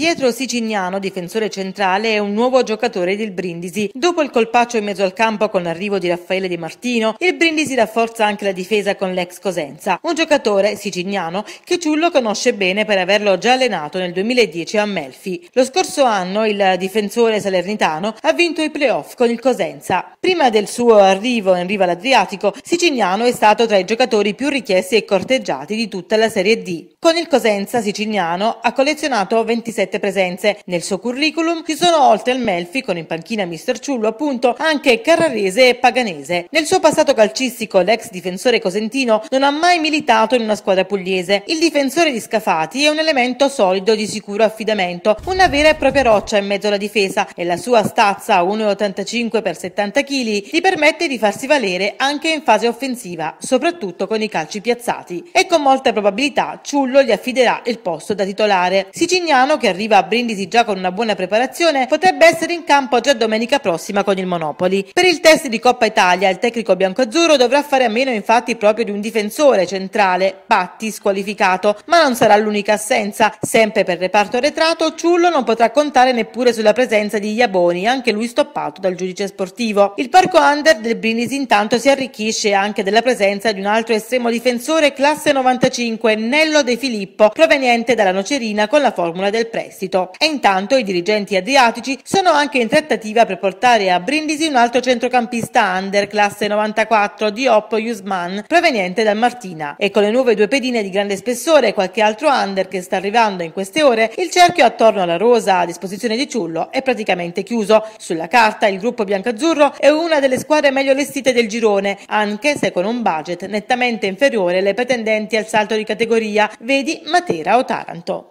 Pietro Sicignano, difensore centrale, è un nuovo giocatore del Brindisi. Dopo il colpaccio in mezzo al campo con l'arrivo di Raffaele Di Martino, il Brindisi rafforza anche la difesa con l'ex Cosenza. Un giocatore, Sicignano, che Ciullo conosce bene per averlo già allenato nel 2010 a Melfi. Lo scorso anno il difensore salernitano ha vinto i playoff con il Cosenza. Prima del suo arrivo in riva all'Adriatico, Sicignano è stato tra i giocatori più richiesti e corteggiati di tutta la Serie D. Con il Cosenza, Sicignano ha collezionato 27 27 presenze. Nel suo curriculum ci sono oltre al Melfi con in panchina Mister Ciullo appunto anche Carrarese e Paganese. Nel suo passato calcistico l'ex difensore cosentino non ha mai militato in una squadra pugliese. Il difensore di Scafati è un elemento solido di sicuro affidamento, una vera e propria roccia in mezzo alla difesa e la sua stazza 1,85 x 70 kg gli permette di farsi valere anche in fase offensiva, soprattutto con i calci piazzati. E con molta probabilità Ciullo gli affiderà il posto da titolare. Sicignano che arriva arriva a Brindisi già con una buona preparazione, potrebbe essere in campo già domenica prossima con il Monopoli. Per il test di Coppa Italia il tecnico biancoazzurro dovrà fare a meno infatti proprio di un difensore centrale, Patti, squalificato, ma non sarà l'unica assenza. Sempre per reparto arretrato, Ciullo non potrà contare neppure sulla presenza di Iaboni, anche lui stoppato dal giudice sportivo. Il parco under del Brindisi intanto si arricchisce anche della presenza di un altro estremo difensore classe 95, Nello De Filippo, proveniente dalla Nocerina con la formula del prezzo prestito. E intanto i dirigenti adriatici sono anche in trattativa per portare a Brindisi un altro centrocampista under classe 94 di Oppo Yusman proveniente dal Martina. E con le nuove due pedine di grande spessore e qualche altro under che sta arrivando in queste ore, il cerchio attorno alla rosa a disposizione di Ciullo è praticamente chiuso. Sulla carta il gruppo biancazzurro è una delle squadre meglio allestite del girone, anche se con un budget nettamente inferiore alle pretendenti al salto di categoria, vedi Matera o Taranto.